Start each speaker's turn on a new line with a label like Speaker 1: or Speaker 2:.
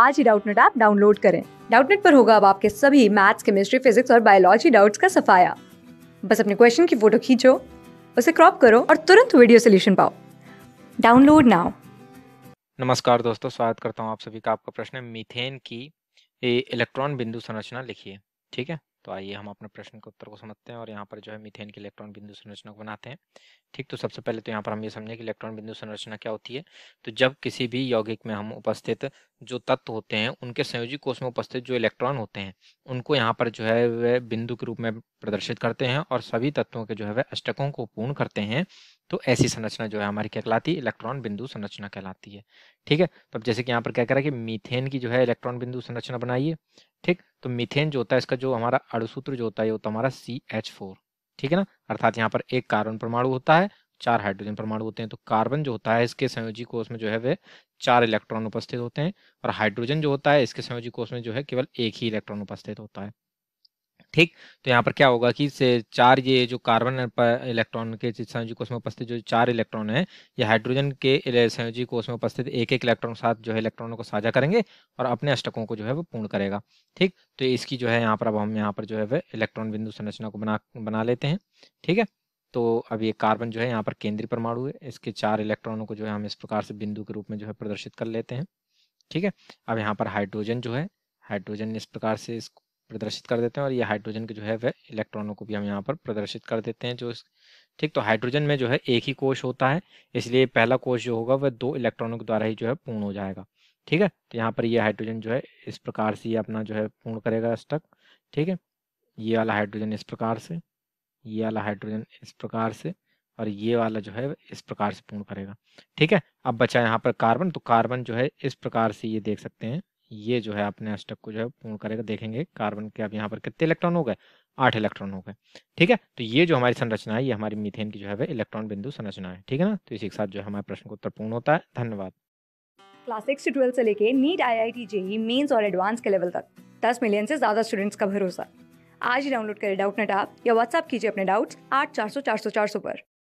Speaker 1: आज ही Doubtnut app download करें डाउटनेट पर होगा अब आपके सभी मैथ्स केमिस्ट्री फिजिक्स और बायोलॉजी डाउट्स का सफाया बस अपने क्वेश्चन की फोटो खींचो उसे क्रॉप करो और तुरंत वीडियो सोल्यूशन पाओ डाउनलोड नाउ
Speaker 2: नमस्कार दोस्तों स्वागत करता हूँ आप सभी का आपका प्रश्न है मीथेन की इलेक्ट्रॉन बिंदु संरचना लिखिए ठीक है तो आइए हम अपने प्रश्न के उत्तर को समझते हैं और यहाँ पर जो है मीथेन की इलेक्ट्रॉन बिंदु संरचना को बनाते हैं ठीक तो सबसे पहले तो यहाँ पर हम ये समझें कि इलेक्ट्रॉन बिंदु संरचना क्या होती है तो जब किसी भी यौगिक में हम उपस्थित जो तत्व होते हैं उनके संयोजी कोष में उपस्थित जो इलेक्ट्रॉन होते हैं उनको यहाँ पर जो है वह बिंदु के रूप में प्रदर्शित करते हैं और सभी तत्वों के जो है वह अष्टकों को पूर्ण करते हैं तो ऐसी संरचना जो है हमारी क्या कहलाती है इलेक्ट्रॉन बिंदु संरचना कहलाती है ठीक है तो अब जैसे कि यहाँ पर क्या है कि मीथेन की जो है इलेक्ट्रॉन बिंदु संरचना बनाइए ठीक तो मीथेन जो होता है इसका जो हमारा अड़सूत्र जो होता है वो हमारा सी एच फोर ठीक है ना अर्थात यहाँ पर एक कार्बन परमाणु होता है चार हाइड्रोजन परमाणु होते हैं तो कार्बन जो होता है इसके संयोजी कोष में जो है वे चार इलेक्ट्रॉन उपस्थित होते हैं और हाइड्रोजन जो होता है इसके संयोजी कोष में जो है केवल एक ही इलेक्ट्रॉन उपस्थित होता है ठीक तो यहाँ पर क्या होगा कि से चार ये जो कार्बन इलेक्ट्रॉन के संयोजी कोष में उपस्थित जो चार इलेक्ट्रॉन है ये हाइड्रोजन के संयोजी कोष में उपस्थित एक एक इलेक्ट्रॉन के साथ जो है इलेक्ट्रॉनों को साझा करेंगे और अपने अष्टकों को जो है वो पूर्ण करेगा ठीक तो इसकी जो है यहाँ पर अब हम यहाँ पर जो है वह इलेक्ट्रॉन बिंदु संरचना को बना बना लेते हैं ठीक है तो अब ये कार्बन जो है यहाँ पर केंद्रीय परमाणु है इसके चार इलेक्ट्रॉनों को जो है हम इस प्रकार से बिंदु के रूप में जो है प्रदर्शित कर लेते हैं ठीक है अब यहाँ पर हाइड्रोजन जो है हाइड्रोजन इस प्रकार से इसको प्रदर्शित कर देते हैं और ये हाइड्रोजन के जो है वह इलेक्ट्रॉनों को भी हम यहाँ पर प्रदर्शित कर देते हैं जो ठीक तो हाइड्रोजन में जो है एक ही कोश होता है इसलिए पहला कोश जो होगा वह दो इलेक्ट्रॉनों के द्वारा ही जो है पूर्ण हो जाएगा ठीक है तो यहाँ पर ये हाइड्रोजन जो है इस प्रकार से अपना जो है पूर्ण करेगा स्टक ठीक है ये वाला हाइड्रोजन इस प्रकार से ये वाला हाइड्रोजन इस प्रकार से और ये वाला जो है इस प्रकार से पूर्ण करेगा ठीक है अब बचा यहाँ पर कार्बन तो कार्बन जो है इस प्रकार से ये देख सकते हैं ये जो है अपने अष्टक को जो है पूर्ण करेगा देखेंगे कार्बन के अब यहाँ पर कितने इलेक्ट्रॉन हो गए आठ इलेक्ट्रॉन हो गए ठीक है तो ये जो हमारी संरचना है ये हमारी मीथेन की जो है इलेक्ट्रॉन बिंदु संरचना है ठीक है ना तो इसी के साथ जो हमारे प्रश्न को उत्तर पूर्ण होता है धन्यवाद
Speaker 1: क्लास सिक्स से ट्वेल्थ से लेके NEET I I T JEE mains और एडवांस के लेवल तक दस मिलियन से ज्यादा स्टूडेंट्स का भरोसा आज ही डाउनलोड करें डाउट नेट आप या व्हाट्सअप कीजिए अपने डाउट्स आठ चार सौ चार सौ चार सौ पर